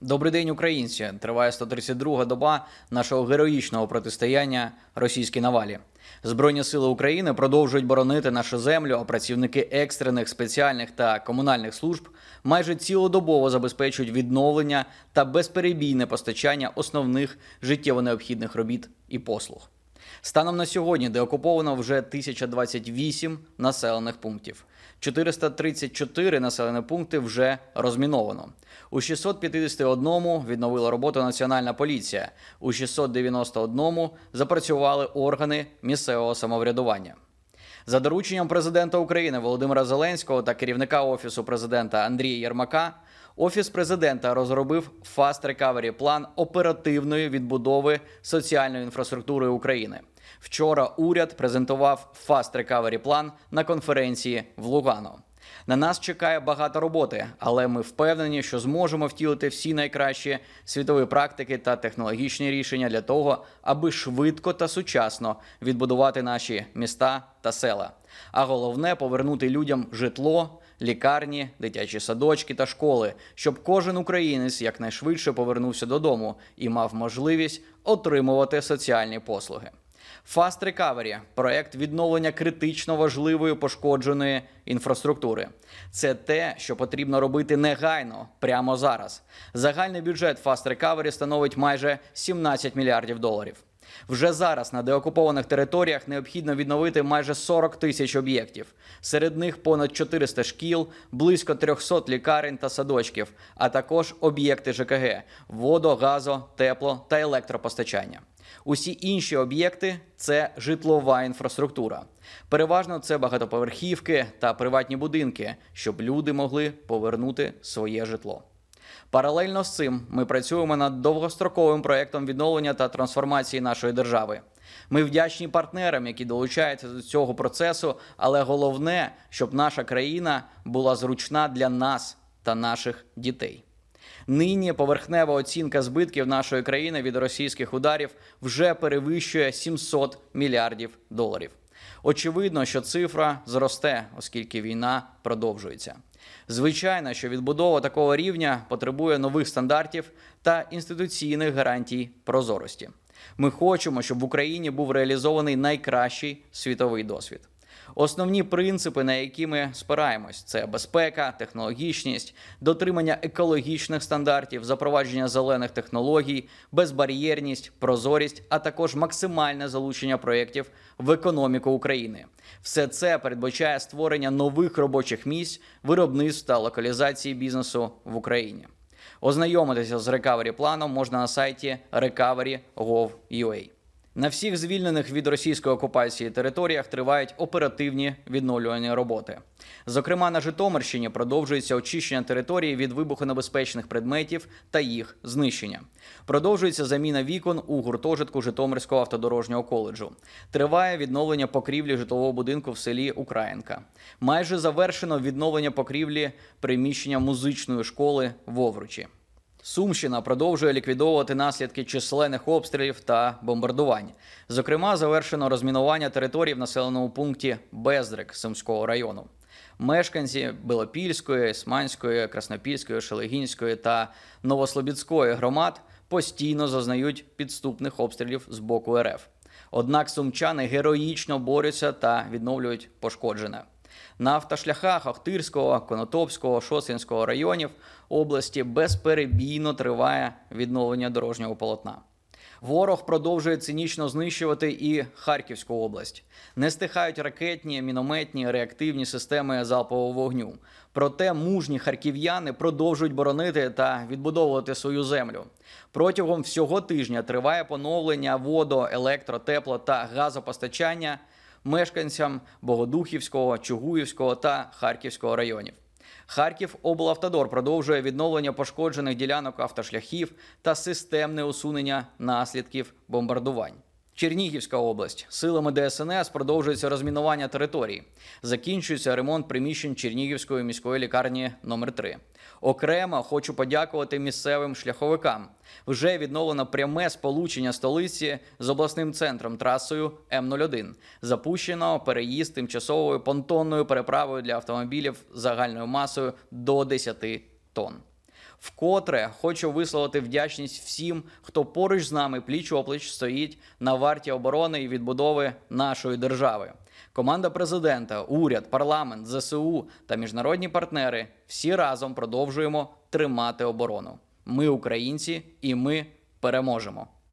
Добрий день, українці! Триває 132-га доба нашого героїчного протистояння російській навалі. Збройні сили України продовжують боронити нашу землю. А працівники екстрених спеціальних та комунальних служб майже цілодобово забезпечують відновлення та безперебійне постачання основних життєво необхідних робіт і послуг. Станом на сьогодні деокуповано вже 1028 населених пунктів. 434 населені пункти вже розміновано. У 651 відновила роботу Національна поліція. У 691 запрацювали органи місцевого самоврядування. За дорученням президента України Володимира Зеленського та керівника офісу президента Андрія Єрмака. Офіс президента розробив Fast Recovery план оперативної відбудови соціальної інфраструктури України. Вчора уряд презентував Fast Recovery план на конференції в Лугано. На нас чекає багато роботи, але ми впевнені, що зможемо втілити всі найкращі світові практики та технологічні рішення для того, аби швидко та сучасно відбудувати наші міста та села. А головне повернути людям житло, лікарні, дитячі садочки та школи, щоб кожен українець якнайшвидше повернувся додому і мав можливість отримувати соціальні послуги. Fast Recovery – проект відновлення критично важливої пошкодженої інфраструктури. Це те, що потрібно робити негайно, прямо зараз. Загальний бюджет Fast Recovery становить майже 17 мільярдів доларів. Вже зараз на деокупованих територіях необхідно відновити майже 40 тисяч об'єктів. Серед них понад 400 шкіл, близько 300 лікарень та садочків, а також об'єкти ЖКГ, водо, газо, тепло та електропостачання. Усі інші об'єкти це житлова інфраструктура. Переважно це багатоповерхівки та приватні будинки, щоб люди могли повернути своє житло. Паралельно з цим ми працюємо над довгостроковим проектом відновлення та трансформації нашої держави. Ми вдячні партнерам, які долучаються до цього процесу, але головне, щоб наша країна була зручна для нас та наших дітей. Нині поверхнева оцінка збитків нашої країни від російських ударів вже перевищує 700 мільярдів доларів. Очевидно, що цифра зросте, оскільки війна продовжується. Звичайно, що відбудова такого рівня потребує нових стандартів та інституційних гарантій прозорості. Ми хочемо, щоб в Україні був реалізований найкращий світовий досвід. Основні принципи, на які ми спираємось, це безпека, технологічність, дотримання екологічних стандартів, запровадження зелених технологій, безбар'єрність, прозорість, а також максимальне залучення проєктів в економіку України. Все це передбачає створення нових робочих місць, виробництв та локалізації бізнесу в Україні. Ознайомитися з рекавері планом можна на сайті recovery.gov.ua. На всіх звільнених від російської окупації територіях тривають оперативні відновлювання роботи. Зокрема, на Житомирщині продовжується очищення території від вибухонебезпечних предметів та їх знищення. Продовжується заміна вікон у гуртожитку Житомирського автодорожнього коледжу. Триває відновлення покрівлі житлового будинку в селі Українка. Майже завершено відновлення покрівлі приміщення музичної школи Вовручі. Сумщина продовжує ліквідовувати наслідки численних обстрілів та бомбардувань. Зокрема, завершено розмінування території в населеному пункті Бездрик Сумського району. Мешканці Белопільської, Сманської, Краснопільської, Шелегінської та Новослобідської громад постійно зазнають підступних обстрілів з боку РФ. Однак сумчани героїчно борються та відновлюють пошкоджене. На автошляхах Охтирського, Конотопського, Шосинського районів області безперебійно триває відновлення дорожнього полотна. Ворог продовжує цинічно знищувати і Харківську область. Не стихають ракетні, мінометні, реактивні системи залпового вогню. Проте мужні харків'яни продовжують боронити та відбудовувати свою землю. Протягом всього тижня триває поновлення водо, електро, тепло та газопостачання мешканцям Богодухівського, Чугуївського та Харківського районів. Харків облавтодор продовжує відновлення пошкоджених ділянок автошляхів та системне усунення наслідків бомбардувань. Чернігівська область силами ДСНС продовжується розмінування території. Закінчується ремонт приміщень Чернігівської міської лікарні номер 3 Окремо хочу подякувати місцевим шляховикам. Вже відновлено пряме сполучення столиці з обласним центром трасою М01. Запущено переїзд тимчасовою понтонною переправою для автомобілів загальною масою до 10 тонн. Вкотре хочу висловити вдячність всім, хто поруч з нами пліч опліч стоїть на варті оборони і відбудови нашої держави. Команда президента, уряд, парламент, зсу та міжнародні партнери всі разом продовжуємо тримати оборону. Ми українці, і ми переможемо.